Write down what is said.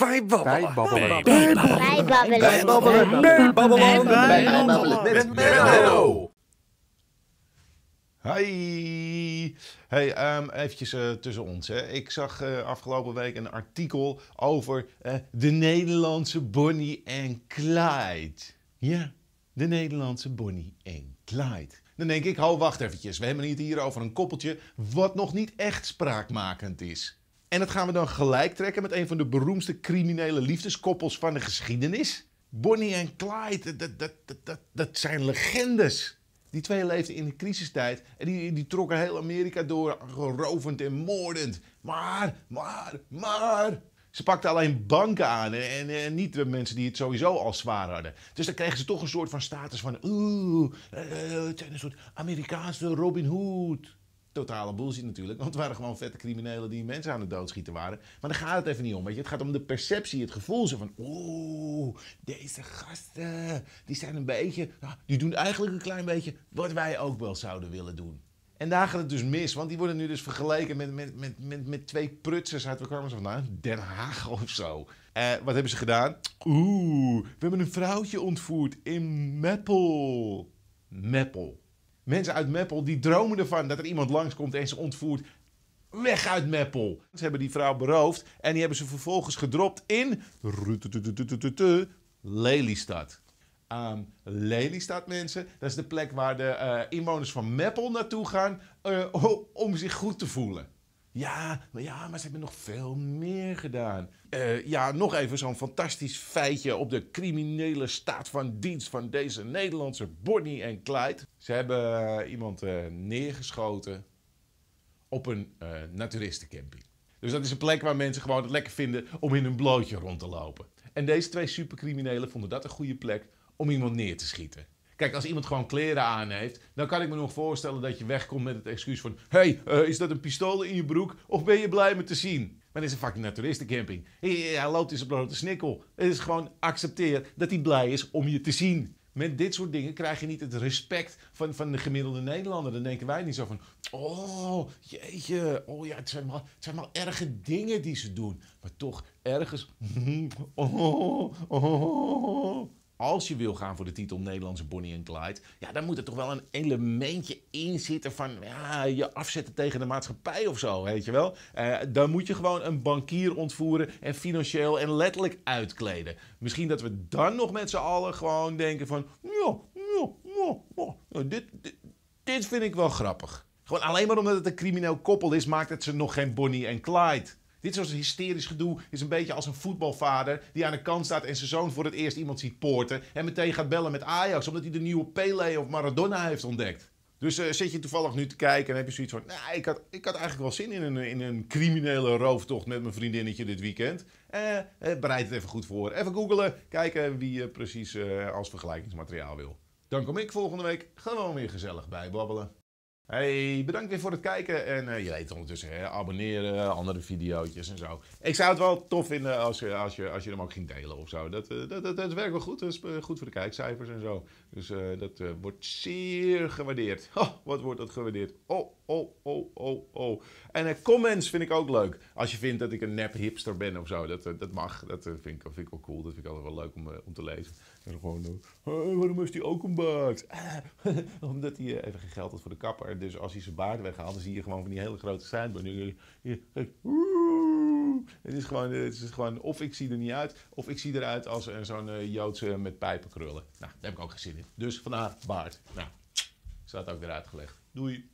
Wij babbelen. Wij babbelen. Wij babbelen. babbelen. Wij Hi. Hey, um, eventjes uh, tussen ons. Hè. Ik zag uh, afgelopen week een artikel over uh, de Nederlandse Bonnie en Clyde. Ja, de Nederlandse Bonnie en Clyde. Dan denk ik, hou wacht eventjes. We hebben het hier over een koppeltje wat nog niet echt spraakmakend is. En dat gaan we dan gelijk trekken met een van de beroemdste criminele liefdeskoppels van de geschiedenis. Bonnie en Clyde, dat, dat, dat, dat, zijn legendes. Die twee leefden in de crisistijd en die, die trokken heel Amerika door, gerovend en moordend. Maar, maar, maar. Ze pakten alleen banken aan en, en, niet de mensen die het sowieso al zwaar hadden. Dus dan kregen ze toch een soort van status van, oeh, eh, een soort Amerikaanse Robin Hood totale bullshit natuurlijk. Want het waren gewoon vette criminelen die mensen aan het doodschieten waren. Maar daar gaat het even niet om. Weet je? Het gaat om de perceptie, het gevoel. Zo van, oeh, deze gasten, die zijn een beetje... die doen eigenlijk een klein beetje wat wij ook wel zouden willen doen. En daar gaat het dus mis, want die worden nu dus vergeleken met, met, met, met, met twee prutsers uit, waar kwamen ze Den Haag of zo. Eh, wat hebben ze gedaan? Oeh, we hebben een vrouwtje ontvoerd in Meppel. Meppel. Mensen uit Meppel die dromen ervan dat er iemand langskomt en ze ontvoert. Weg uit Meppel. Ze hebben die vrouw beroofd en die hebben ze vervolgens gedropt in Lelystad. Um, Lelystad, mensen. Dat is de plek waar de eh, inwoners van Meppel naartoe gaan eh, om zich goed te voelen. Ja, maar ja, maar ze hebben nog veel meer gedaan. Eh, ja, nog even zo'n fantastisch feitje op de criminele staat van dienst van deze Nederlandse Bonnie en Clyde. Ze hebben eh, iemand eh, neergeschoten op een naturistencamping. Dus dat is een plek waar mensen gewoon het lekker vinden om in hun blootje rond te lopen. En deze twee supercriminelen vonden dat een goede plek om iemand neer te schieten. Kijk, als iemand gewoon kleren aan heeft, dan kan ik me nog voorstellen dat je wegkomt met het excuus van: hey, eh, is dat een pistool in je broek of ben je blij me te zien? Maar dit is een fucking naturistencamping. Hij loopt in zijn blote snikkel. Het is gewoon accepteer dat hij blij is om je te zien. Met dit soort dingen krijg je niet het respect van, van de gemiddelde Nederlander. Dan denken wij niet zo van, oh jeetje, oh ja, het zijn, maar, het zijn maar erge dingen die ze doen. Maar toch ergens, oh, oh. oh, oh, oh als je wil gaan voor de titel Nederlandse Bonnie en Clyde, ja, dan moet er toch wel een elementje in zitten van ja, je afzetten tegen de maatschappij of zo, weet je wel. Eh, dan moet je gewoon een bankier ontvoeren en financieel en letterlijk uitkleden. Misschien dat we dan nog met z'n allen gewoon denken van, ja, ja, ja, ja dit, dit, dit vind ik wel grappig. Gewoon alleen maar omdat het een crimineel koppel is, maakt het ze nog geen Bonnie en Clyde. Dit soort hysterisch gedoe is een beetje als een voetbalvader die aan de kant staat en zijn zoon voor het eerst iemand ziet poorten en meteen gaat bellen met Ajax omdat hij de nieuwe Pele of Maradona heeft ontdekt. Dus eh, zit je toevallig nu te kijken en heb je zoiets van, nee, nou, ik had, ik had eigenlijk wel zin in een, in een criminele rooftocht met mijn vriendinnetje dit weekend. Eh, eh, bereid het even goed voor. Even googelen, kijken wie je precies als vergelijkingsmateriaal wil. Dan kom ik volgende week gewoon weer gezellig bijbabbelen. Hey, bedankt weer voor het kijken. En uh, je weet ondertussen, hè, abonneren, andere video's en zo. Ik zou het wel tof vinden als, je, eh, als, je, als je hem ook ging delen of zo. Dat, eh, dat, dat, werkt wel goed. Dat is goed voor de kijkcijfers en zo. Dus dat wordt zeer gewaardeerd. Oh, wat wordt dat gewaardeerd? Oh oh, oh, oh, oh. En eh, comments vind ik ook leuk. Als je vindt dat ik een nep hipster ben of zo, dat, eh, dat mag. Dat eh, vind, ik, vind ik wel cool. Dat vind ik altijd wel leuk om, om te lezen. En gewoon, uh, waarom is die ook een baard? Omdat hij even geen geld had voor de kapper. Dus als hij zijn baard weghaalt, dan zie je gewoon van die hele grote zijbaan. Het is, gewoon, het is gewoon, of ik zie er niet uit, of ik zie eruit als zo'n Joodse met pijpenkrullen. Nou, daar heb ik ook geen zin in. Dus vandaar baard. Nou, staat ook weer uitgelegd. Doei.